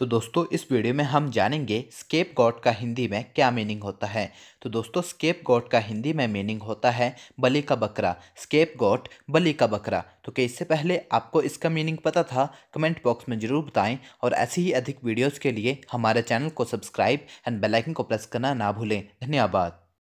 तो दोस्तों इस वीडियो में हम जानेंगे स्केप गॉड का हिंदी में क्या मीनिंग होता है तो दोस्तों स्केप गॉड का हिंदी में मीनिंग होता है बलि का बकरा स्केप गॉड बलि का बकरा तो क्या इससे पहले आपको इसका मीनिंग पता था कमेंट बॉक्स में ज़रूर बताएं और ऐसी ही अधिक वीडियोज़ के लिए हमारे चैनल को सब्सक्राइब एंड बेलाइकन को प्रेस करना ना भूलें धन्यवाद